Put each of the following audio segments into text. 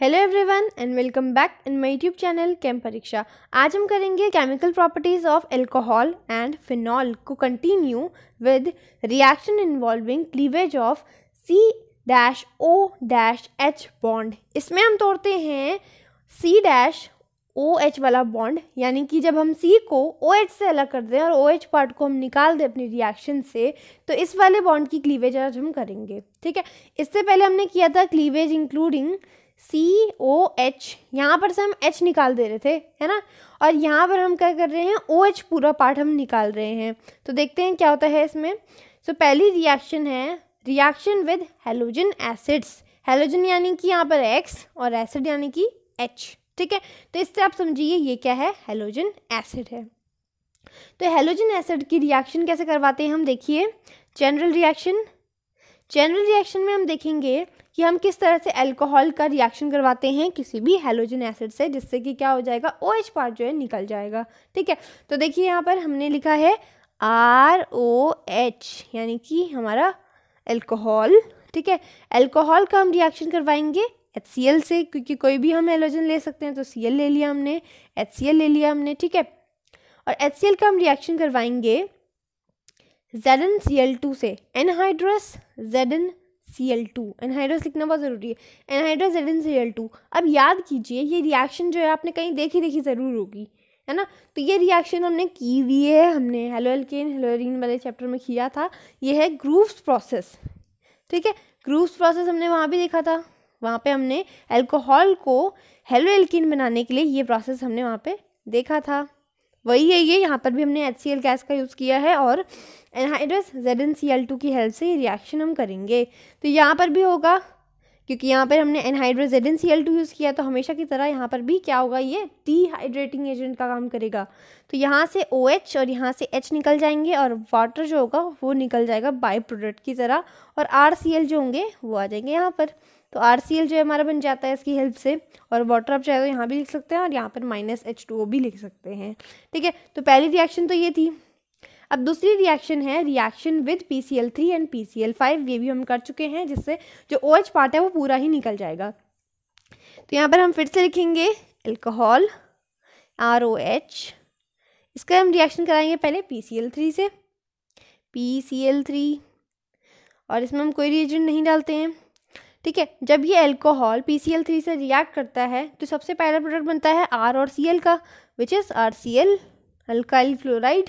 hello everyone and welcome back in my YouTube channel Chem Pariksha आज हम करेंगे chemical properties of alcohol and phenol को continue with reaction involving cleavage of C dash O dash H bond इसमें हम तोड़ते हैं C dash O H वाला bond यानी कि जब हम सी को ओ एच से अलग कर दें और ओ एच पार्ट को हम निकाल दें अपनी रिएक्शन से तो इस वाले बॉन्ड की क्लीवेज आज हम करेंगे ठीक है इससे पहले हमने किया था cleavage including C O H यहाँ पर से हम एच निकाल दे रहे थे है ना और यहाँ पर हम क्या कर रहे हैं ओ एच पूरा पार्ट हम निकाल रहे हैं तो देखते हैं क्या होता है इसमें सो so, पहली रिएक्शन है reaction with halogen acids halogen यानी कि यहाँ पर एक्स और एसिड यानी कि एच ठीक है तो इससे आप समझिए ये क्या है हेलोजन एसिड है तो हेलोजन एसिड की रिएक्शन कैसे करवाते हैं हम देखिए जनरल रिएक्शन जनरल रिएक्शन में हम देखेंगे कि हम किस तरह से अल्कोहल का रिएक्शन करवाते हैं किसी भी हेलोजन एसिड से जिससे कि क्या हो जाएगा ओ एच पार्ट जो है निकल जाएगा ठीक है तो देखिए यहाँ पर हमने लिखा है आर ओ एच यानी कि हमारा अल्कोहल ठीक है अल्कोहल का हम रिएक्शन करवाएंगे एच सी एल से क्योंकि कोई भी हम एलोजन ले सकते हैं तो सी एल ले लिया हमने एच सी एल ले लिया हमने ठीक है और एच सी एल का हम रिएक्शन करवाएंगे Z N C L two से anhydrous Z N C L two anhydrous लिखना बहुत ज़रूरी है anhydrous Z N C L two अब याद कीजिए ये रिएक्शन जो है आपने कहीं देखी देखी ज़रूर होगी है ना तो ये रिएक्शन हमने की हुई है हमने हेलो एल्केन हेलोरिन वाले चैप्टर में किया था ये है ग्रूव्स प्रोसेस ठीक है ग्रूव्स प्रोसेस हमने वहाँ भी देखा था वहाँ पे हमने अल्कोहल को हेलो एल्किन बनाने के लिए ये प्रोसेस हमने वहाँ पे देखा था वही है ये यहाँ पर भी हमने एच गैस का यूज़ किया है और anhydrous Z N C L two की हेल्प से ये रिएक्शन हम करेंगे तो यहाँ पर भी होगा क्योंकि यहाँ पर हमने anhydrous Z N C L two use किया तो हमेशा की तरह यहाँ पर भी क्या होगा ये डीहाइड्रेटिंग एजेंट का काम करेगा तो यहाँ से ओ OH और यहाँ से एच निकल जाएंगे और वाटर जो होगा वो निकल जाएगा बाई प्रोडक्ट की तरह और आर सी एल जो होंगे वो आ जाएंगे यहाँ पर तो आर जो है हमारा बन जाता है इसकी हेल्प से और वाटर आप चाहे तो यहाँ भी लिख सकते हैं और यहाँ पर माइनस एच टू ओ भी लिख सकते हैं ठीक है तो पहली रिएक्शन तो ये थी अब दूसरी रिएक्शन है reaction with P C L three and P C L five ये भी हम कर चुके हैं जिससे जो ओ OH पार्ट है वो पूरा ही निकल जाएगा तो यहाँ पर हम फिर से लिखेंगे एल्कोहल आर ओ एच इसका हम रिएक्शन कराएंगे पहले पी सी एल थ्री से पी सी एल थ्री और इसमें हम कोई रिएजेंट नहीं डालते हैं ठीक है जब ये एल्कोहल पी थ्री से रिएक्ट करता है तो सबसे पहला प्रोडक्ट बनता है आर और सी एल का which is R C L alkyl chloride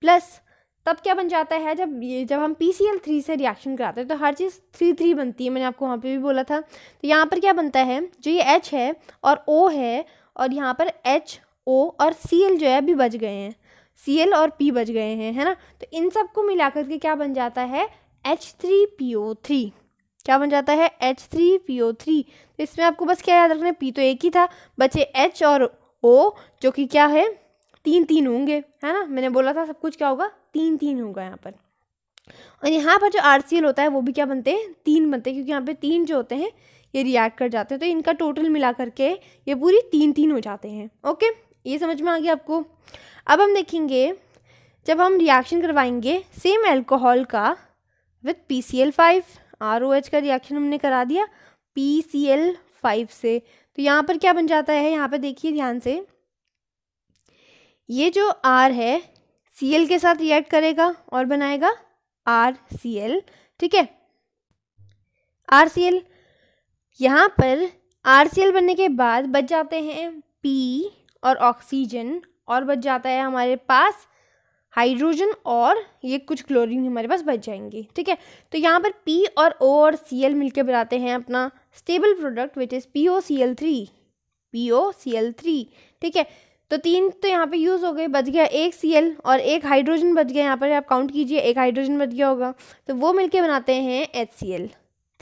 plus तब क्या बन जाता है जब ये जब हम पी सी एल थ्री से रिएक्शन कराते हैं तो हर चीज़ थ्री थ्री बनती है मैंने आपको वहाँ पे भी बोला था तो यहाँ पर क्या बनता है जो ये एच है और ओ है और यहाँ पर एच ओ और सी एल जो है अभी बच गए हैं सी एल और पी बच गए हैं है ना तो इन सब को मिला करके क्या बन जाता है H three P O three क्या बन जाता है H three P O three तो इसमें आपको बस क्या याद रखना है पी तो एक ही था बचे एच और ओ जो कि क्या है तीन तीन होंगे है ना मैंने बोला था सब कुछ क्या होगा तीन तीन होगा यहाँ पर और यहाँ पर जो आर होता है वो भी क्या बनते हैं तीन बनते हैं क्योंकि यहाँ पर तीन जो होते हैं ये रिएक्ट कर जाते हैं तो इनका टोटल मिला करके ये पूरी तीन तीन हो जाते हैं ओके ये समझ में आ गया आपको अब हम देखेंगे जब हम रिएक्शन करवाएंगे सेम अल्कोहल का with P C L five R O H का रिएक्शन हमने करा दिया पी सी एल फाइव से तो यहाँ पर क्या बन जाता है यहाँ पर देखिए ध्यान से ये जो आर है सी एल के साथ रिएक्ट करेगा और बनाएगा आर सी एल ठीक है आर सी एल यहाँ पर आर सी एल बनने के बाद बच जाते हैं पी और ऑक्सीजन और बच जाता है हमारे पास हाइड्रोजन और ये कुछ क्लोरीन हमारे पास बच जाएंगी ठीक है तो यहाँ पर पी और ओ और सी एल के बनाते हैं अपना stable product which is P O C L three P O C L three ठीक है तो तीन तो यहाँ पे यूज़ हो गए बच गया एक सी एल और एक हाइड्रोजन बच गया यहाँ पर आप काउंट कीजिए एक हाइड्रोजन बच गया होगा तो वो मिलके बनाते हैं एच सी एल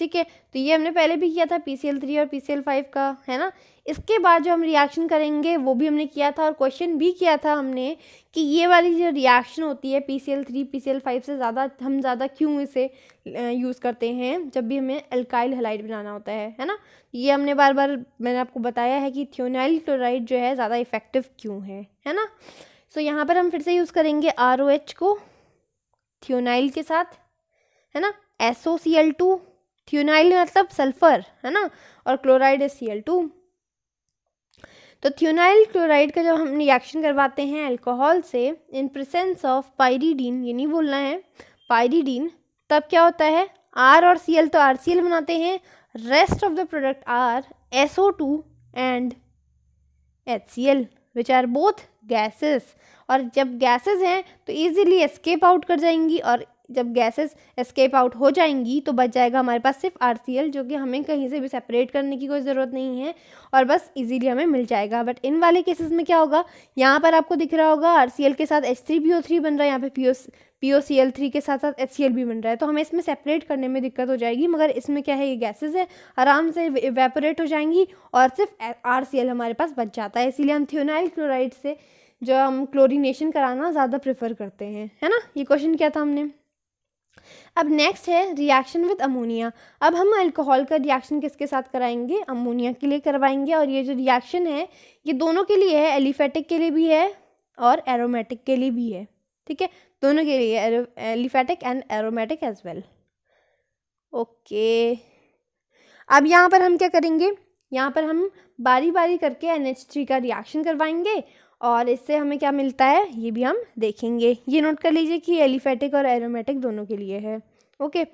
ठीक है तो ये हमने पहले भी किया था पी थ्री और पी फाइव का है ना इसके बाद जो हम रिएक्शन करेंगे वो भी हमने किया था और क्वेश्चन भी किया था हमने कि ये वाली जो रिएक्शन होती है पी थ्री पी फाइव से ज़्यादा हम ज़्यादा क्यों इसे यूज़ करते हैं जब भी हमें अल्काइल हलाइड बनाना होता है है ना ये हमने बार बार मैंने आपको बताया है कि थ्योनाइल क्लोराइड जो है ज़्यादा इफ़ेक्टिव क्यों है है ना सो so, यहाँ पर हम फिर से यूज़ करेंगे आर को थ्योनाइल के साथ है ना S O C L two thionyl मतलब सल्फर है ना और क्लोराइड है सी एल टू तो थ्यूनाइल क्लोराइड का जब हम रिएक्शन करवाते हैं अल्कोहल से इन प्रेजेंस ऑफ पायरीडीन ये नहीं बोलना है पायरीडीन तब क्या होता है आर और सी एल तो आर सी एल बनाते हैं rest of the product R S and H C L which are both gases और जब गैसेस हैं तो ईजिली एस्केप आउट कर जाएंगी और जब गैसेस एस्केप आउट हो जाएंगी तो बच जाएगा हमारे पास सिर्फ आर जो कि हमें कहीं से भी सेपरेट करने की कोई ज़रूरत नहीं है और बस इजीली हमें मिल जाएगा बट इन वाले केसेस में क्या होगा यहाँ पर आपको दिख रहा होगा आर के साथ एच बन रहा है यहाँ पे P P O C L three के साथ साथ एच सी एल भी बन रहा है तो हमें इसमें सेपरेट करने में दिक्कत हो जाएगी मगर इसमें क्या है ये गैसेज है आराम से वेपोरेट हो जाएंगी और सिर्फ आर सी एल हमारे पास बच जाता है इसीलिए हम थियोनाइल क्लोराइड से जो हम क्लोरीनेशन कराना ज़्यादा प्रेफर करते हैं है ना ये क्वेश्चन क्या था हमने अब नेक्स्ट है रिएक्शन विद अमोनिया अब हम अल्कोहल का रिएक्शन किसके साथ कराएंगे अमोनिया के लिए करवाएंगे और ये जो रिएक्शन है ये दोनों के लिए है एलिफेटिक के लिए भी है और एरोमेटिक के लिए भी है ठीक है दोनों के लिए aliphatic and aromatic as well okay अब यहाँ पर हम क्या करेंगे यहाँ पर हम बारी बारी करके एन एच थ्री का रिएक्शन करवाएंगे और इससे हमें क्या मिलता है ये भी हम देखेंगे ये नोट कर लीजिए कि एलिफेटिक और एरोमेटिक दोनों के लिए है ओके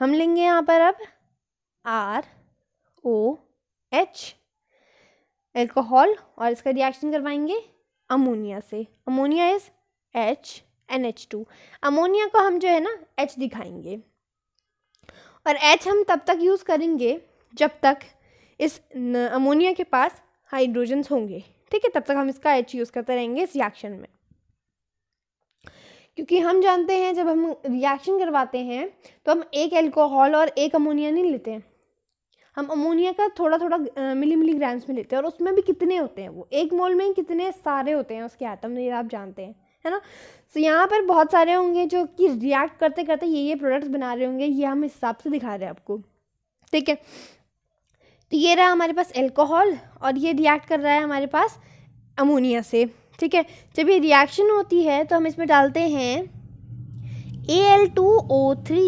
हम लेंगे यहाँ पर अब आर ओ एच एल्कोहल और इसका रिएक्शन करवाएंगे अमोनिया से ammonia is H N H two ammonia को हम जो है ना एच दिखाएंगे और एच हम तब तक यूज़ करेंगे जब तक इस अमोनिया के पास हाइड्रोजन्स होंगे ठीक है तब तक हम इसका एच यूज़ करते रहेंगे इस रिएक्शन में क्योंकि हम जानते हैं जब हम रिएक्शन करवाते हैं तो हम एक एल्कोहल और एक अमोनिया नहीं लेते हैं हम अमोनिया का थोड़ा थोड़ा मिली मिली ग्राम्स में लेते हैं और उसमें भी कितने होते हैं वो एक मोल में कितने सारे होते हैं उसके आटम ये आप जानते हैं है ना तो so, यहाँ पर बहुत सारे होंगे जो कि रिएक्ट करते करते ये ये प्रोडक्ट्स बना रहे होंगे ये हम हिसाब से दिखा रहे हैं आपको ठीक है तो ये रहा हमारे पास एल्कोहल और ये रिएक्ट कर रहा है हमारे पास अमोनिया से ठीक है जब ये रिएक्शन होती है तो हम इसमें डालते हैं A L two O three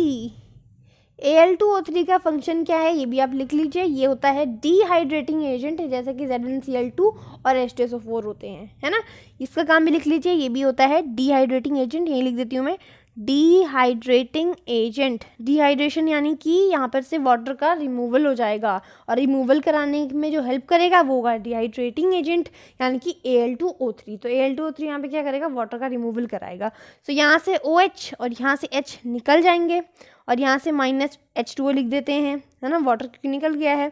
A L two O three का फंक्शन क्या है ये भी आप लिख लीजिए ये होता है डीहाइड्रेटिंग एजेंट जैसे कि Z N C L two और S T S O four होते हैं है ना इसका काम भी लिख लीजिए ये भी होता है डीहाइड्रेटिंग एजेंट यही लिख देती हूँ मैं डिहाइड्रेटिंग एजेंट डिहाइड्रेशन यानी कि यहाँ पर से वाटर का रिमूवल हो जाएगा और रिमूवल कराने में जो हेल्प करेगा वो होगा डिहाइड्रेटिंग एजेंट यानी कि A L two O three तो A L two O three यहाँ पर क्या करेगा वाटर का रिमूवल कराएगा सो so, यहाँ से ओ एच और यहाँ से एच निकल जाएंगे और यहाँ से माइनस एच टू ओ लिख देते हैं है ना वाटर क्योंकि निकल गया है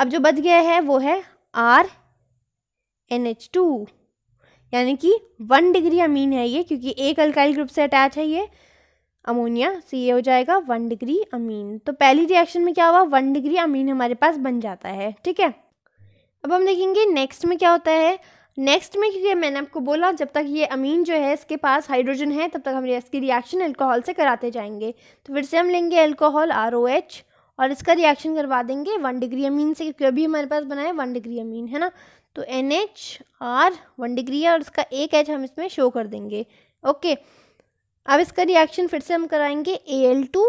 अब जो बच गया है वो है आर एन एच टू यानी कि वन डिग्री अमीन है ये क्योंकि एक अल्काइल ग्रुप से अटैच है ये अमोनिया से ये हो जाएगा वन डिग्री अमीन तो पहली रिएक्शन में क्या हुआ वन डिग्री अमीन हमारे पास बन जाता है ठीक है अब हम देखेंगे नेक्स्ट में क्या होता है नेक्स्ट में क्योंकि मैंने आपको बोला जब तक ये अमीन जो है इसके पास हाइड्रोजन है तब तक हम इसकी रिएक्शन अल्कोहल से कराते जाएंगे तो फिर से हम लेंगे अल्कोहल आर ओ एच और इसका रिएक्शन करवा देंगे वन डिग्री अमीन से क्योंकि अभी हमारे पास बना है वन डिग्री अमीन है ना तो N H R one degree है और उसका एक एच हम इसमें शो कर देंगे ओके अब इसका रिएक्शन फिर से हम कराएंगे A L two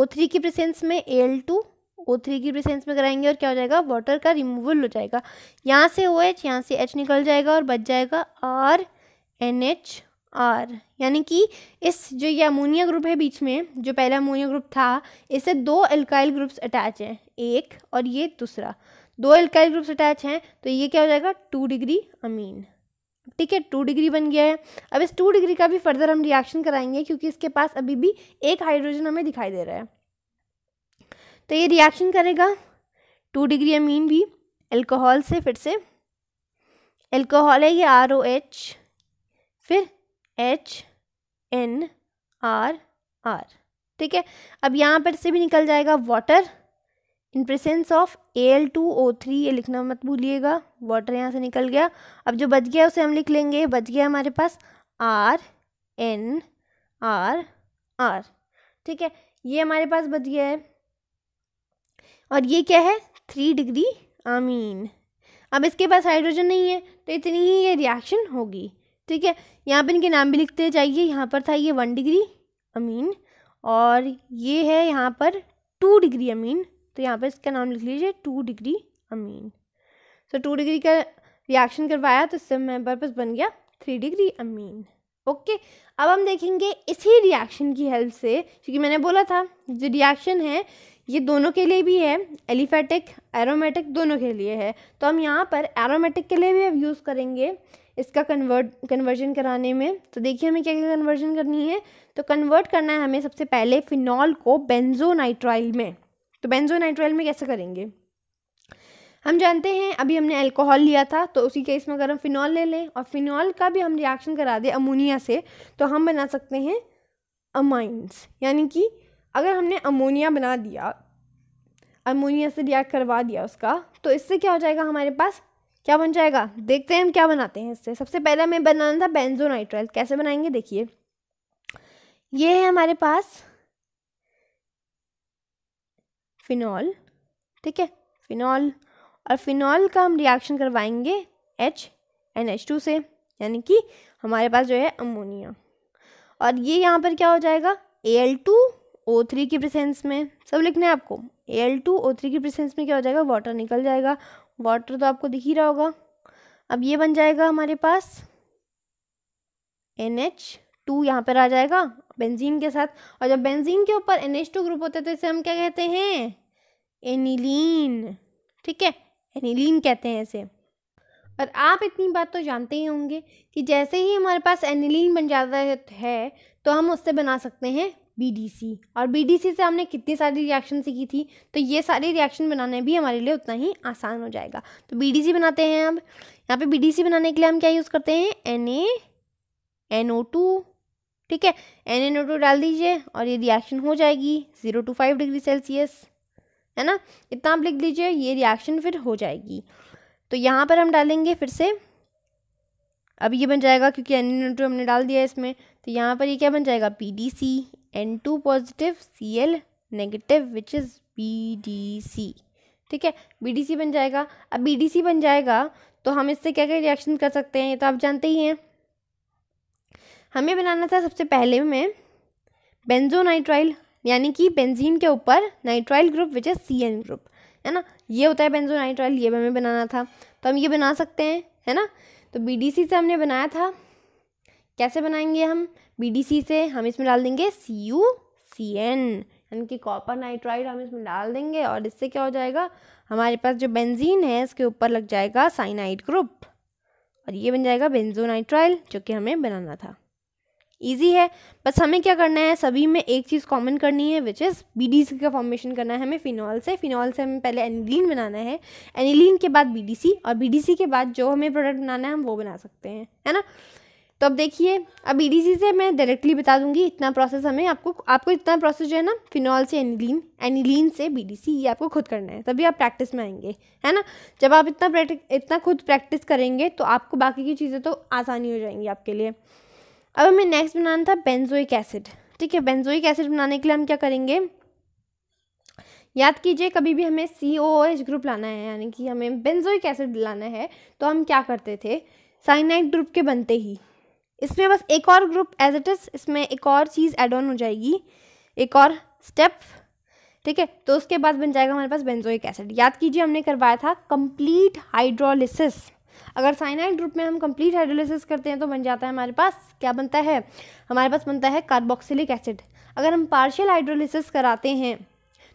O three की प्रेसेंस में A L two O three की प्रेसेंस में कराएंगे और क्या हो जाएगा वाटर का रिमूवल हो जाएगा यहाँ से ओ एच यहाँ से एच निकल जाएगा और बच जाएगा आर एन एच आर यानी कि इस जो ये अमोनिया ग्रुप है बीच में जो पहला अमोनिया ग्रुप था इससे दो अल्काइल ग्रुप्स अटैच हैं एक और ये दूसरा दो एल्काइल ग्रुप्स अटैच हैं तो ये क्या हो जाएगा टू डिग्री अमीन ठीक है टू डिग्री बन गया है अब इस टू डिग्री का भी फर्दर हम रिएक्शन कराएंगे क्योंकि इसके पास अभी भी एक हाइड्रोजन हमें दिखाई दे रहा है तो ये रिएक्शन करेगा टू डिग्री अमीन भी एल्कोहल से फिर से एल्कोहल है ये आर ओ एच फिर एच एन आर आर ठीक है अब यहाँ पर से भी निकल जाएगा water in presence of A L two O three ये लिखना मत भूलिएगा वाटर यहाँ से निकल गया अब जो बच गया उसे हम लिख लेंगे बच गया हमारे पास आर एन आर आर ठीक है ये हमारे पास बच गया है और ये क्या है थ्री डिग्री आमीन अब इसके पास हाइड्रोजन नहीं है तो इतनी ही ये रिएक्शन होगी ठीक है यहाँ पर इनके नाम भी लिखते जाइए यहाँ पर था ये वन डिग्री अमीन और ये है यहाँ पर टू डिग्री अमीन तो यहाँ पर इसका नाम लिख लीजिए टू डिग्री अमीन सो तो टू डिग्री का रिएक्शन करवाया तो इससे मैं पर्पज़ बन गया three degree amine okay okay, अब हम देखेंगे इसी रिएक्शन की हेल्प से क्योंकि मैंने बोला था जो रिएक्शन है ये दोनों के लिए भी है एलिफेटिक एरोमेटिक दोनों के लिए है तो हम यहाँ पर एरोमेटिक के लिए भी अब यूज़ करेंगे इसका कन्वर्ट कन्वर्जन कराने में तो देखिए हमें क्या क्या कन्वर्जन करनी है तो कन्वर्ट करना है हमें सबसे पहले फिनॉल को बेंजो में तो बेंजो नाइट्राइल में कैसे करेंगे हम जानते हैं अभी हमने अल्कोहल लिया था तो उसी केस में अगर हम फिनॉल ले लें और फिनॉल का भी हम रिएक्शन करा दें अमोनिया से तो हम बना सकते हैं अमाइंस यानी कि अगर हमने अमोनिया बना दिया अमोनिया से रिएक्ट करवा दिया उसका तो इससे क्या हो जाएगा हमारे पास क्या बन जाएगा देखते हैं हम क्या बनाते हैं इससे सबसे पहले हमें बनाना था बेंजो नाइट्राइल कैसे बनाएंगे देखिए ये है हमारे पास फिनॉल ठीक है फिनॉल और फिनॉल का हम रिएक्शन करवाएंगे एच एन एच टू से यानी कि हमारे पास जो है अमोनिया और ये यहाँ पर क्या हो जाएगा A L two O three की प्रेजेंस में सब लिखना है आपको A L two O three की प्रेजेंस में क्या हो जाएगा वाटर निकल जाएगा वाटर तो आपको दिख ही रहा होगा अब ये बन जाएगा हमारे पास एन एच टू यहाँ पर आ जाएगा बेंजीन के साथ और जब बेंजीन के ऊपर एन एच टू ग्रुप होता है तो इसे हम क्या कहते हैं एनिलीन ठीक है एनिलीन कहते हैं इसे और आप इतनी बात तो जानते ही होंगे कि जैसे ही हमारे पास एनिलीन बन जाता है तो हम उससे बना सकते हैं सी और सी से हमने कितनी सारी रिएक्शन सीखी थी तो ये सारी रिएक्शन बनाने भी हमारे लिए उतना ही आसान हो जाएगा तो सी बनाते हैं अब यहाँ पे सी बनाने के लिए हम क्या यूज़ करते हैं N A N O two ठीक है एन एन डाल दीजिए और ये रिएक्शन हो जाएगी zero to five degree Celsius है ना इतना आप लिख लीजिए ये रिएक्शन फिर हो जाएगी तो यहाँ पर हम डालेंगे फिर से अब ये बन जाएगा क्योंकि एन हमने डाल दिया है इसमें तो यहाँ पर ये क्या बन जाएगा P D C N two positive C L negative which is B D C ठीक है बी डी सी बन जाएगा अब बी डी सी बन जाएगा तो हम इससे क्या क्या रिएक्शन कर सकते हैं ये तो आप जानते ही हैं हमें बनाना था सबसे पहले में बेंजो नाइट्राइल यानी कि बेंजीन के ऊपर nitrile group which is C N group है ना ये होता है बेंजो नाइट्राइल ये हमें बनाना था तो हम ये बना सकते हैं है ना तो बी से हमने बनाया था कैसे बनाएंगे हम बी से हम इसमें डाल देंगे सी यू सी एन यानी कि कॉपर नाइट्राइड हम इसमें डाल देंगे और इससे क्या हो जाएगा हमारे पास जो बेंजीन है इसके ऊपर लग जाएगा साइनाइड ग्रुप और ये बन जाएगा बेंजो नाइट्राइल जो कि हमें बनाना था ईजी है बस हमें क्या करना है सभी में एक चीज़ कॉमन करनी है विच इज़ बी का फॉर्मेशन करना है हमें फ़िनॉल से फ़िनॉल से हमें पहले एनिलीन बनाना है एनिलीन के बाद बी और बी के बाद जो हमें प्रोडक्ट बनाना है हम वो बना सकते हैं है ना तो अब देखिए अब ई से मैं डायरेक्टली बता दूंगी इतना प्रोसेस हमें आपको आपको इतना प्रोसेस जो है ना फिनॉल से एनिलीन एनिलीन से बी ये आपको खुद करना है तभी आप प्रैक्टिस में आएंगे है ना जब आप इतना इतना खुद प्रैक्टिस करेंगे तो आपको बाकी की चीज़ें तो आसानी हो जाएंगी आपके लिए अब हमें नेक्स्ट बनाना था बेंजोइक एसिड ठीक है बेंजोइक एसिड बनाने के लिए हम क्या करेंगे याद कीजिए कभी भी हमें सी ओ एच ग्रुप लाना है यानी कि हमें बेंजोइक एसिड लाना है तो हम क्या करते थे साइनाइड ग्रुप के बनते ही इसमें बस एक और ग्रुप एज इट इज़ इसमें एक और चीज़ एड ऑन हो जाएगी एक और स्टेप ठीक है तो उसके बाद बन जाएगा हमारे पास बेंजोइक एसिड याद कीजिए हमने करवाया था कंप्लीट हाइड्रोलिसिस अगर साइनाइड ग्रुप में हम कंप्लीट हाइड्रोलिसिस करते हैं तो बन जाता है हमारे पास क्या बनता है हमारे पास बनता है कार्बोक्सिलिक एसिड अगर हम पार्शियल हाइड्रोलिसिस कराते हैं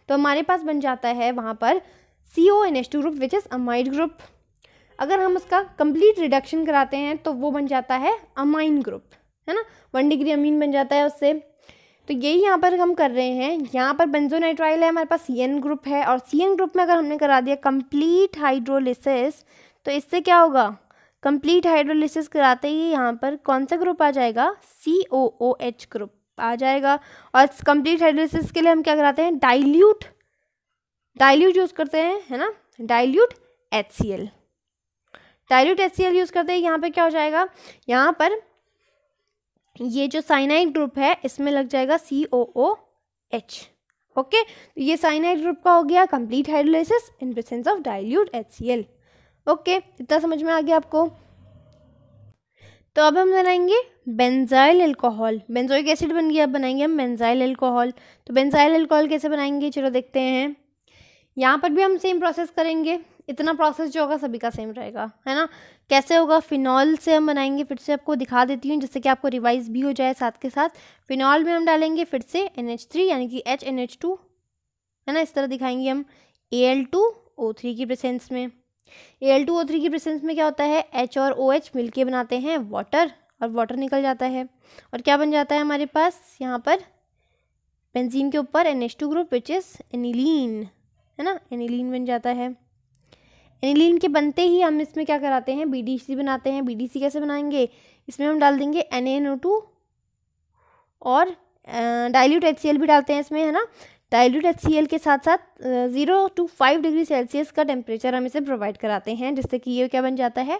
तो हमारे पास बन जाता है वहाँ पर C O N H two group which is amide group अगर हम उसका कंप्लीट रिडक्शन कराते हैं तो वो बन जाता है अमाइन ग्रुप है ना वन डिग्री अमीन बन जाता है उससे तो यही यहाँ पर हम कर रहे हैं यहाँ पर बेंजोनाइट्राइल है हमारे पास सी एन ग्रुप है और सी एन ग्रुप में अगर हमने करा दिया कंप्लीट हाइड्रोलिसिस तो इससे क्या होगा कंप्लीट हाइड्रोलिसिस कराते ही यहाँ पर कौन सा ग्रुप आ जाएगा C O O H group आ जाएगा और कंप्लीट हाइड्रोलिसिस के लिए हम क्या कराते हैं डाइल्यूट डाइल्यूट यूज़ करते हैं है ना dilute H C L dilute H C L use करते हैं यहाँ पर क्या हो जाएगा यहाँ पर ये जो साइनाइड ग्रुप है इसमें लग जाएगा C O O H okay ये साइनाइड ग्रुप का हो गया complete hydrolysis in presence of dilute H C L okay इतना समझ में आ गया आपको तो अब हम बनाएंगे बेंजाइल अल्कोहल बेंजोइक एसिड बन गया अब बनाएंगे हम बेंजाइल अल्कोहल तो बेंजाइल अल्कोहल कैसे बनाएंगे चलो देखते हैं यहाँ पर भी हम सेम प्रोसेस करेंगे इतना प्रोसेस जो होगा सभी का सेम रहेगा है ना कैसे होगा फिनॉल से हम बनाएंगे फिर से आपको दिखा देती हूँ जिससे कि आपको रिवाइज भी हो जाए साथ के साथ फिनॉल में हम डालेंगे फिर से एन एच थ्री यानी कि एच एन एच टू है ना इस तरह दिखाएंगे हम A L two O three की प्रेसेंस में एल टू ओ थ्री की प्रेजेंस में क्या होता है एच और ओ एच मिल के बनाते हैं वाटर और वाटर निकल जाता है और क्या बन जाता है हमारे पास यहाँ पर बेंजीन के ऊपर N H two group which is aniline है ना एनिलीन बन जाता है एनिलीन के बनते ही हम इसमें क्या कराते हैं बी डी सी बनाते हैं बी डी सी कैसे बनाएंगे इसमें हम डाल देंगे एन एन ओ टू और डाइल्यूट एच सी एल भी डालते हैं इसमें है ना डायल्यूट एच के साथ साथ zero to five degree Celsius का टेम्परेचर हम इसे प्रोवाइड कराते हैं जिससे कि ये क्या बन जाता है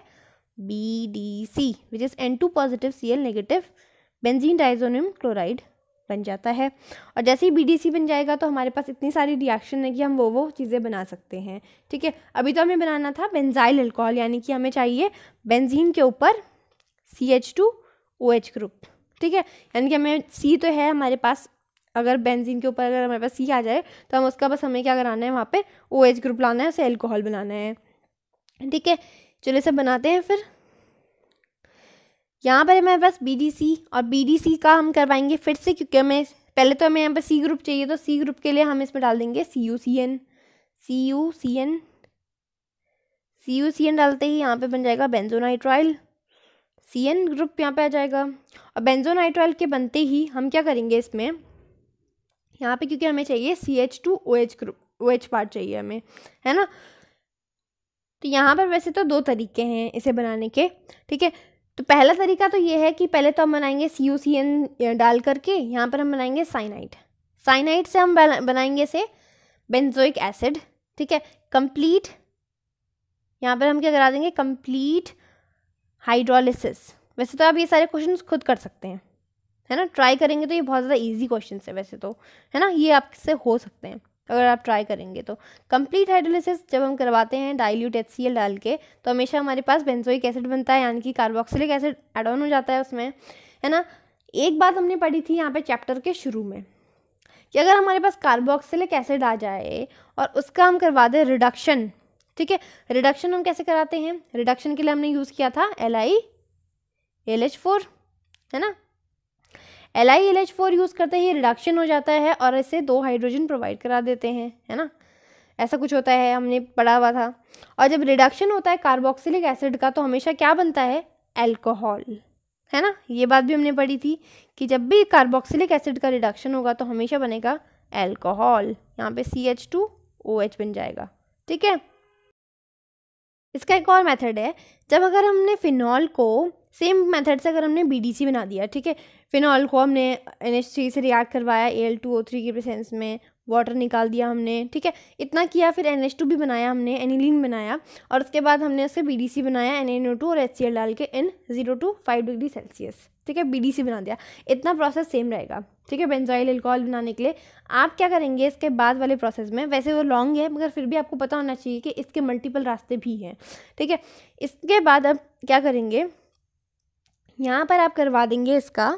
B D C which is N two positive C L negative benzene diazonium chloride बन जाता है और जैसे ही बी बन जाएगा तो हमारे पास इतनी सारी रिएक्शन है कि हम वो वो चीज़ें बना सकते हैं ठीक है अभी तो हमें बनाना था बेंजाइल एल्कोहल यानी कि हमें चाहिए बेंजीन के ऊपर C H two O H group ठीक है यानी कि हमें सी तो है हमारे पास अगर बेंजीन के ऊपर अगर हमारे पास सी आ जाए तो हम उसका बस हमें क्या कराना है वहाँ पे ओ एच ग्रुप लाना है उसे एल्कोहल बनाना है ठीक है चलो सब बनाते हैं फिर यहाँ पर हमारे पास बी डी सी और बी डी सी का हम करवाएंगे फिर से क्योंकि हमें पहले तो हमें यहाँ पर सी ग्रुप चाहिए तो सी ग्रुप के लिए हम इसमें डाल देंगे C U C N C U C N C U C N डालते ही यहाँ पर बन जाएगा बेंजोनाइट्रॉयल सी एन ग्रुप यहाँ पर आ जाएगा और बेंजोनाइट्राइल के बनते ही हम क्या करेंगे इसमें यहाँ पे क्योंकि हमें चाहिए C H two O H group O H part चाहिए हमें है ना तो यहाँ पर वैसे तो दो तरीके हैं इसे बनाने के ठीक है तो पहला तरीका तो ये है कि पहले तो हम बनाएंगे सी यू सी एन डाल करके यहाँ पर हम बनाएंगे साइनाइट साइनाइट से हम बनाएंगे इसे बेंजोइक एसिड ठीक है कंप्लीट यहाँ पर हम क्या करा देंगे कंप्लीट हाइड्रोलिसिस वैसे तो आप ये सारे क्वेश्चन खुद कर सकते हैं है ना ट्राई करेंगे तो ये बहुत ज़्यादा ईजी क्वेश्चन है वैसे तो है ना ये आपसे हो सकते हैं अगर आप ट्राई करेंगे तो कंप्लीट हाइड्रोलिसिस जब हम करवाते हैं डाइल्यूट एच डाल के तो हमेशा हमारे पास बेंजोइक एसिड बनता है यानी कि कार्बोक्सिलिक एसिड एड ऑन हो जाता है उसमें है ना एक बात हमने पढ़ी थी यहाँ पे चैप्टर के शुरू में कि अगर हमारे पास कार्बोक्सिलिक एसिड आ जाए और उसका हम करवा दें रिडक्शन ठीक है रिडक्शन हम कैसे कराते हैं रिडक्शन के लिए हमने यूज़ किया था L I L H four है ना L I L H four use करते ही रिडक्शन हो जाता है और इसे दो हाइड्रोजन प्रोवाइड करा देते हैं है ना ऐसा कुछ होता है हमने पढ़ा हुआ था और जब रिडक्शन होता है कार्बोक्सिलिक एसिड का तो हमेशा क्या बनता है एल्कोहल है ना ये बात भी हमने पढ़ी थी कि जब भी कार्बोक्सिलिक एसिड का रिडक्शन होगा तो हमेशा बनेगा एल्कोहल यहाँ पे C H two O H बन जाएगा ठीक है इसका एक और मेथड है जब अगर हमने फिनॉल को सेम मेथड से अगर हमने बी डी सी बना दिया ठीक है फिनॉल को हमने एन से रिएक्ट करवाया एल की प्रेजेंस में वाटर निकाल दिया हमने ठीक है इतना किया फिर एन भी बनाया हमने एनिलीन बनाया और उसके बाद हमने उसके बी बनाया एन और एच डाल के in zero to five degree Celsius ठीक है बी बना दिया इतना प्रोसेस सेम रहेगा ठीक है बेंजाइल एल्कोहल बनाने के लिए आप क्या करेंगे इसके बाद वाले प्रोसेस में वैसे वो लॉन्ग है मगर फिर भी आपको पता होना चाहिए कि इसके मल्टीपल रास्ते भी हैं ठीक है इसके बाद अब क्या करेंगे यहाँ पर आप करवा देंगे इसका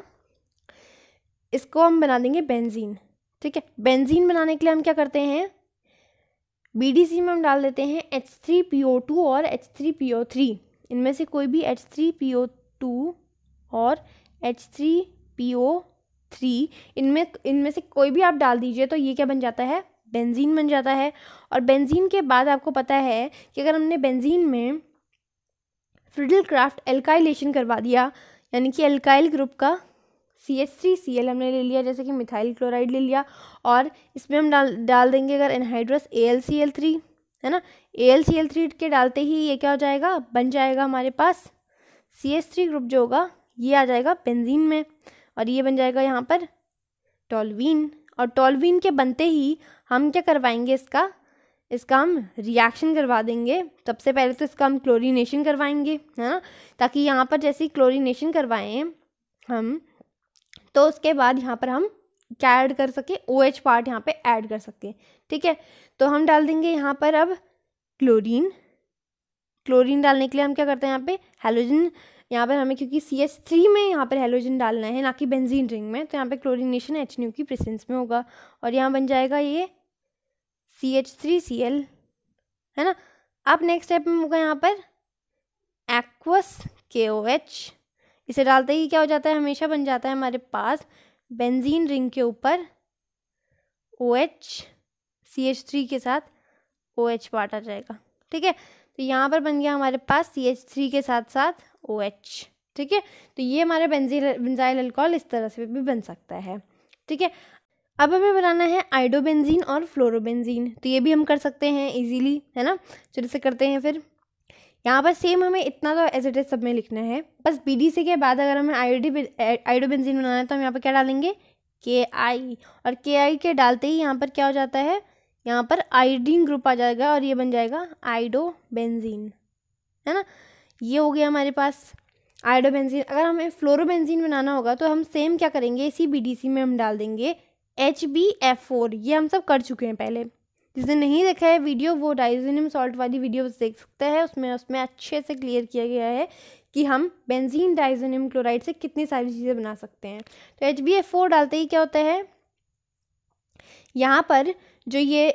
इसको हम बना देंगे बेंजीन ठीक है बेंजीन बनाने के लिए हम क्या करते हैं बी में हम डाल देते हैं H three P O two और H three P O three इनमें से कोई भी H three P O two और H three P O three इनमें इनमें से कोई भी आप डाल दीजिए तो ये क्या बन जाता है बेंजीन बन जाता है और बेंजीन के बाद आपको पता है कि अगर हमने बेंजीन में फ्रिडल क्राफ्ट एल्काइलेशन करवा दिया यानी कि एल्काइल ग्रुप का C H three C L हमने ले लिया जैसे कि मिथाइल क्लोराइड ले लिया और इसमें हम डाल डाल देंगे अगर anhydrous A L C L three है ना A L C L three के डालते ही ये क्या हो जाएगा बन जाएगा हमारे पास सी एच थ्री ग्रुप जो होगा ये आ जाएगा बेंजीन में और ये बन जाएगा यहाँ पर टॉलवीन और टॉलवीन के बनते ही हम क्या करवाएंगे इसका इसका हम रिएक्शन करवा देंगे सबसे पहले तो इसका हम क्लोरीनेशन करवाएंगे है ना ताकि यहाँ पर जैसे क्लोरीनेशन करवाएं हम तो उसके बाद यहाँ पर हम क्या ऐड कर सके ओ OH पार्ट यहाँ पे ऐड कर सकते हैं ठीक है तो हम डाल देंगे यहाँ पर अब क्लोरीन क्लोरीन डालने के लिए हम क्या करते हैं यहाँ पे हेलोजन यहाँ पर हमें क्योंकि सी एच थ्री में यहाँ पर हेलोजन डालना है ना कि बेंजीन रिंग में तो यहाँ पे क्लोरीनेशन एच न्यू की प्रेसेंस में होगा और यहाँ बन जाएगा ये C H three C L है ना अब नेक्स्ट स्टेप में होगा यहाँ पर एक्वस के ओ एच इसे डालते ही क्या हो जाता है हमेशा बन जाता है हमारे पास बेंजीन रिंग के ऊपर O H C H three के साथ ओ एच पार्ट आ जाएगा ठीक है तो यहाँ पर बन गया हमारे पास सी एच थ्री के साथ साथ ओ एच ठीक है तो ये हमारा बेंजील बेंजाइल अल्कोहल इस तरह से भी बन सकता है ठीक है अब हमें बनाना है आइडोबेंजीन और फ्लोरोबेंजीन तो ये भी हम कर सकते हैं इजीली है ना चलिए तो से करते हैं फिर यहाँ पर सेम हमें इतना तो एज इट इज सब में लिखना है बस बी डी सी के बाद अगर हमें आयोडी बेंजीन बनाना है तो हम यहाँ पर क्या डालेंगे के आई और के आई के डालते ही यहाँ पर क्या हो जाता है यहाँ पर आईडीन ग्रुप आ जाएगा और ये बन जाएगा आइडो बेंजीन है ना ये हो गया हमारे पास आइडो बेंजीन अगर हमें फ्लोरोबेंजीन बनाना होगा तो हम सेम क्या करेंगे इसी बी डी सी में हम डाल देंगे एच बी एफ फोर ये हम सब कर चुके हैं पहले जिसने नहीं देखा है वीडियो वो डाइजेनियम सॉल्ट वाली वीडियो देख सकता है उसमें उसमें अच्छे से क्लियर किया गया है कि हम बेंजीन डाइजोनियम क्लोराइड से कितनी सारी चीज़ें बना सकते हैं तो एच बी एफ फोर डालते ही क्या होता है यहाँ पर जो ये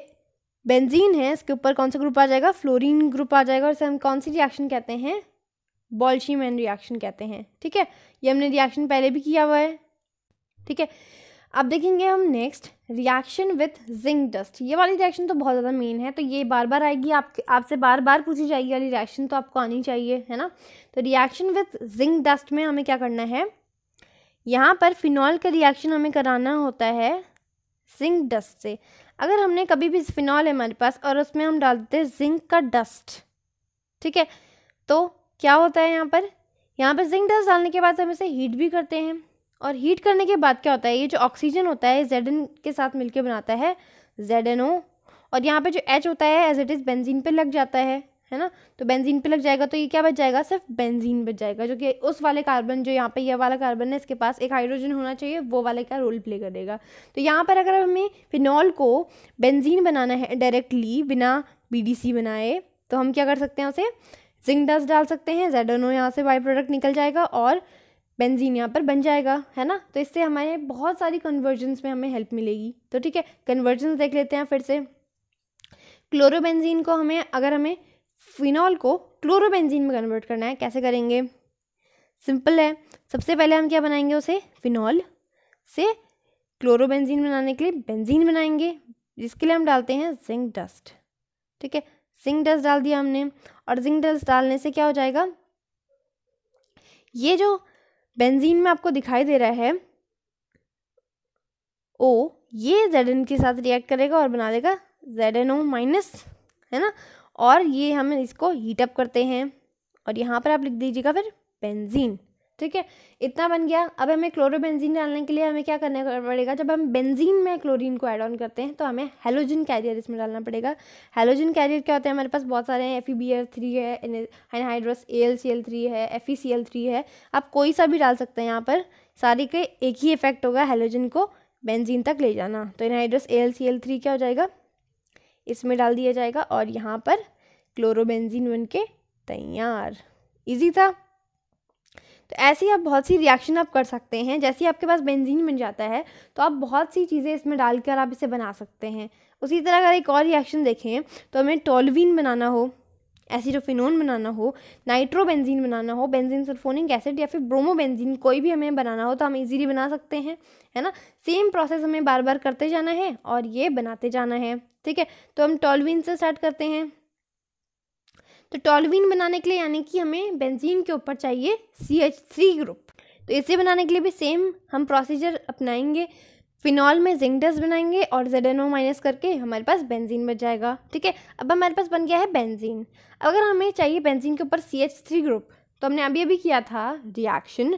बेंजीन है इसके ऊपर कौन सा ग्रुप आ जाएगा फ्लोरीन ग्रुप आ जाएगा और इसे हम कौन सी रिएक्शन कहते हैं बॉल्शीमैन रिएक्शन कहते हैं ठीक है ये हमने रिएक्शन पहले भी किया हुआ है ठीक है अब देखेंगे हम next reaction with zinc dust ये वाली रिएक्शन तो बहुत ज़्यादा मेन है तो ये बार बार आएगी आपके आपसे बार बार पूछी जाएगी वाली रिएक्शन तो आपको आनी चाहिए है ना तो रिएक्शन विथ जिंक डस्ट में हमें क्या करना है यहाँ पर फिनॉल का रिएक्शन हमें कराना होता है जिंक डस्ट से अगर हमने कभी भी फिनॉल है हमारे पास और उसमें हम डाल देते हैं जिंक का डस्ट ठीक है तो क्या होता है यहाँ पर यहाँ पर जिंक डस्ट डालने के बाद हम इसे हीट भी करते हैं और हीट करने के बाद क्या होता है ये जो ऑक्सीजन होता है जेड के साथ मिलकर बनाता है जेड और यहाँ पे जो एच होता है एज इट इज़ बेंजीन पे लग जाता है है ना तो बेंजीन पे लग जाएगा तो ये क्या बच जाएगा सिर्फ बेंजीन बच जाएगा जो कि उस वाले कार्बन जो यहाँ पे ये वाला कार्बन है इसके पास एक हाइड्रोजन होना चाहिए वो वाले का रोल प्ले करेगा तो यहाँ पर अगर हमें फिनॉल को बेंजीन बनाना है डायरेक्टली बिना बी बनाए तो हम क्या कर सकते हैं उसे जिंक डस्ट डाल सकते हैं जेडनो यहाँ से बाई प्रोडक्ट निकल जाएगा और बेंजीन यहाँ पर बन जाएगा है ना तो इससे हमारे बहुत सारी कन्वर्जन्स में हमें हेल्प मिलेगी तो ठीक है कन्वर्जन्स देख लेते हैं फिर से क्लोरोबेंजीन को हमें अगर हमें फिनॉल को क्लोरोबेंजीन में कन्वर्ट करना है कैसे करेंगे सिंपल है सबसे पहले हम क्या बनाएंगे उसे फिनॉल से क्लोरोबेंजीन बनाने के लिए बेंजीन बनाएंगे जिसके लिए हम डालते हैं जिंक डस्ट ठीक है जिंक डस्ट डाल दिया हमने और जिंक डस्ट डालने से क्या हो जाएगा ये जो बेंजीन में आपको दिखाई दे रहा है ओ ये जेड के साथ रिएक्ट करेगा और बना देगा जेड एन ओ माइनस है ना और ये हम इसको हीटअप करते हैं और यहाँ पर आप लिख दीजिएगा फिर बेंजीन ठीक है इतना बन गया अब हमें क्लोरोबेंजीन डालने के लिए हमें क्या करना पड़ेगा जब हम बेंजीन में क्लोरीन को ऐड ऑन करते हैं तो हमें हेलोजन कैरियर इसमें डालना पड़ेगा हेलोजन कैरियर क्या होता है हमारे पास बहुत सारे हैं F E B L three है anhydrous A L C L three है F E C L three है आप कोई सा भी डाल सकते हैं यहाँ पर सारे के एक ही इफेक्ट होगा हेलोजन को बेंजीन तक ले जाना तो anhydrous A L C L three क्या हो जाएगा इसमें डाल दिया जाएगा और यहाँ पर क्लोरोबेंजीन बन के तैयार ईजी था तो ऐसे ही आप बहुत सी रिएक्शन आप कर सकते हैं जैसे ही आपके पास बेंजीन बन जाता है तो आप बहुत सी चीज़ें इसमें डालकर आप इसे बना सकते हैं उसी तरह अगर एक और रिएक्शन देखें तो हमें टोलवीन बनाना हो एसिडोफिनोन बनाना हो नाइट्रोबेंजीन बनाना हो बेंजीन सल्फोनिक एसिड या फिर ब्रोमोबेंजीन कोई भी हमें बनाना हो तो हम इजीली बना सकते हैं है ना सेम प्रोसेस हमें बार बार करते जाना है और ये बनाते जाना है ठीक है तो हम टोलवीन से स्टार्ट करते हैं तो टॉलवीन बनाने के लिए यानी कि हमें बेंजीन के ऊपर चाहिए सी एच थ्री ग्रुप तो इसे बनाने के लिए भी सेम हम प्रोसीजर अपनाएंगे फिनॉल में जिंक डस्ट बनाएंगे और जेड एन ओ माइनस करके हमारे पास बेंजीन बच जाएगा ठीक है अब हमारे पास बन गया है बेंजीन अगर हमें चाहिए बेंजीन के ऊपर सी एच थ्री ग्रुप तो हमने अभी अभी किया था रिएक्शन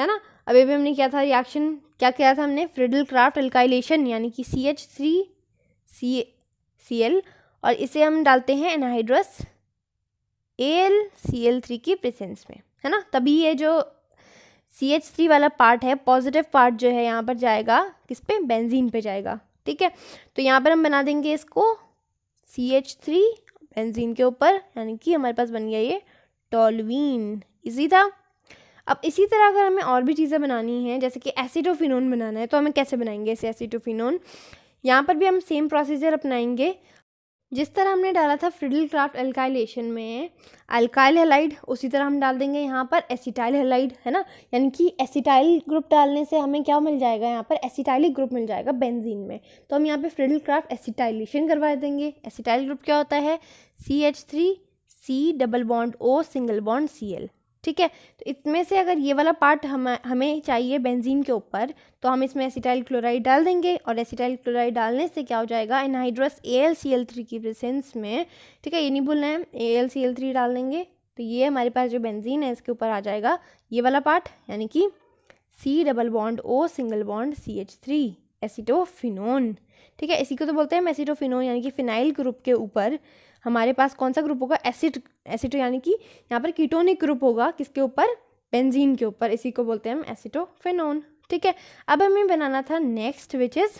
है ना अभी अभी हमने किया था रिएक्शन क्या किया था हमने फ्रिडल क्राफ्ट एल्काइलेशन यानी कि C H three C C L और इसे हम डालते हैं anhydrous A L C L three की प्रेजेंस में है ना तभी ये जो सी एच थ्री वाला पार्ट है पॉजिटिव पार्ट जो है यहाँ पर जाएगा किस पे बेंजीन पे जाएगा ठीक है तो यहाँ पर हम बना देंगे इसको सी एच थ्री बेंजीन के ऊपर यानी कि हमारे पास बन गया ये टॉलवीन इजी था अब इसी तरह अगर हमें और भी चीज़ें बनानी हैं जैसे कि एसिडोफिनोन बनाना है तो हमें कैसे बनाएंगे इसे एसिडोफिनोन यहाँ पर भी हम सेम प्रोसीजर अपनाएंगे जिस तरह हमने डाला था फ्रिडल क्राफ्ट अल्काइलेशन में अल्काइल हेलाइड उसी तरह हम डाल देंगे यहाँ पर एसिटाइल हेलाइड है ना यानी कि एसिटाइल ग्रुप डालने से हमें क्या मिल जाएगा यहाँ पर एसिटाइलिक ग्रुप मिल जाएगा बेंजीन में तो हम यहाँ पे फ्रिडल क्राफ्ट एसिटाइलेशन करवा देंगे एसिटाइल ग्रुप क्या होता है C H three C double bond O single bond C L ठीक है तो इसमें से अगर ये वाला पार्ट हम हमें चाहिए बेंजीन के ऊपर तो हम इसमें एसिटाइल क्लोराइड डाल देंगे और एसिटाइल क्लोराइड डालने से क्या हो जाएगा anhydrous A L C L three की प्रेसेंस में ठीक है ये नहीं भूलना है A L C L three डाल देंगे तो ये हमारे पास जो बेंजीन है इसके ऊपर आ जाएगा ये वाला पार्ट यानी कि C double bond O single bond C H three acetophenone ठीक है इसी को तो बोलते हैं एसिटोफिनोन यानी कि फिनाइल ग्रुप के ऊपर हमारे पास कौन सा ग्रुप होगा एसिड एसिटो तो यानी कि यहाँ पर कीटोनिक ग्रुप होगा किसके ऊपर बेंजीन के ऊपर इसी को बोलते हैं हम एसिटोफेनोन ठीक है अब हमें बनाना था नेक्स्ट विच इज़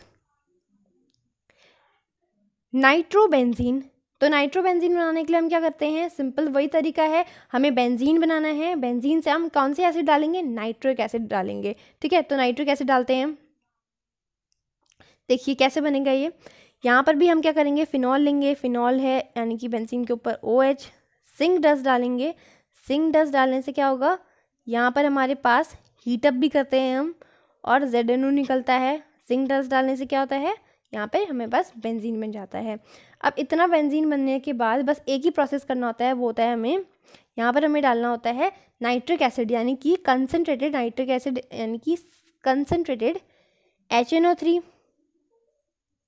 नाइट्रोबेंजीन तो नाइट्रोबेंजीन बनाने के लिए हम क्या करते हैं सिंपल वही तरीका है हमें बेंजीन बनाना है बेंजीन से हम कौन से एसिड डालेंगे नाइट्रिक एसिड डालेंगे ठीक है तो नाइट्रिक एसिड डालते हैं देखिए कैसे बनेगा ये यहाँ पर भी हम क्या करेंगे फ़िनॉल लेंगे फ़िनॉल है यानी कि बेंसिन के ऊपर ओ एच सिंक डस्ट डालेंगे सिंक डस्ट डालने से क्या होगा यहाँ पर हमारे पास हीटअप भी करते हैं हम और जेड एन निकलता है सिंक डस्ट डालने से क्या होता है यहाँ पर हमें बस बेंजीन बन जाता है अब इतना बेंजीन बनने के बाद बस एक ही प्रोसेस करना होता है वो होता है हमें यहाँ पर हमें डालना होता है नाइट्रिक एसिड यानी कि कंसनट्रेटेड नाइट्रिक एसिड यानी कि concentrated H N O three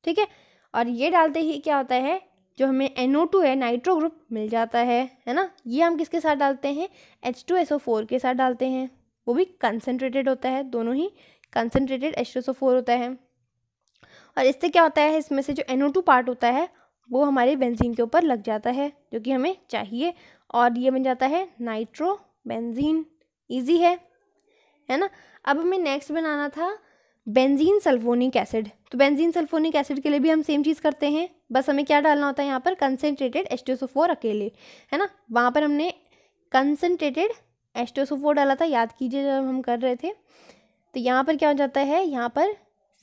ठीक है और ये डालते ही क्या होता है जो हमें NO2 है नाइट्रो ग्रुप मिल जाता है है ना ये हम किसके साथ डालते हैं H2SO4 के साथ डालते हैं वो भी कंसनट्रेटेड होता है दोनों ही कंसनट्रेटेड H2SO4 होता है और इससे क्या होता है इसमें से जो NO2 पार्ट होता है वो हमारे बेंजीन के ऊपर लग जाता है जो कि हमें चाहिए और ये बन जाता है नाइट्रो बेंजीन ईजी है है ना अब हमें नेक्स्ट बनाना था बेंजीन सल्फोनिक एसिड तो बेंजीन सल्फोनिक एसिड के लिए भी हम सेम चीज़ करते हैं बस हमें क्या डालना होता है यहाँ पर कंसनट्रेटेड एस्टोसोफोर अकेले है ना वहाँ पर हमने कंसनट्रेटेड एस्टोसोफोर डाला था याद कीजिए जब हम कर रहे थे तो यहाँ पर क्या हो जाता है यहाँ पर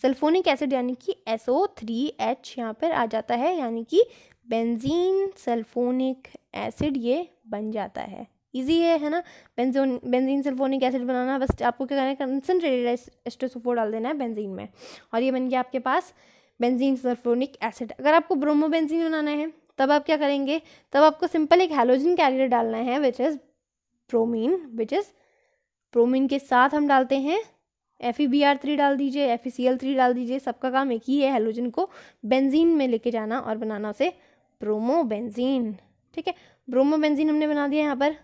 सल्फोनिक एसिड यानी कि एस ओ थ्री एच यहाँ पर आ जाता है यानी कि बेंजीन सल्फोनिक एसिड ये बन जाता है ईजी है है ना बेंजोन बेंजीन सल्फोनिक एसिड बनाना बस आपको क्या करना है कंसनट्रेटेड एस्ट्रोसोफोर डाल देना है बेंजीन में और ये बन गया आपके पास बेंजीन सल्फोनिक एसिड अगर आपको ब्रोमो बेंजीन बनाना है तब आप क्या करेंगे तब आपको सिंपल एक हेलोजन कैरियर डालना है which is bromine which is bromine के साथ हम डालते हैं F E B R three डाल दीजिए F E C L three डाल दीजिए सबका काम एक ही है हेलोजन को बेंजीन में लेके जाना और बनाना उसे ब्रोमो बेंजीन ठीक है ब्रोमो बेंजीन हमने बना दिया यहाँ पर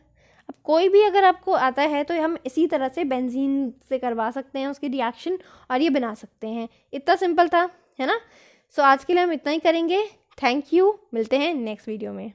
अब कोई भी अगर आपको आता है तो हम इसी तरह से बेंजीन से करवा सकते हैं उसकी रिएक्शन और ये बना सकते हैं इतना सिंपल था है ना सो so, आज के लिए हम इतना ही करेंगे थैंक यू मिलते हैं नेक्स्ट वीडियो में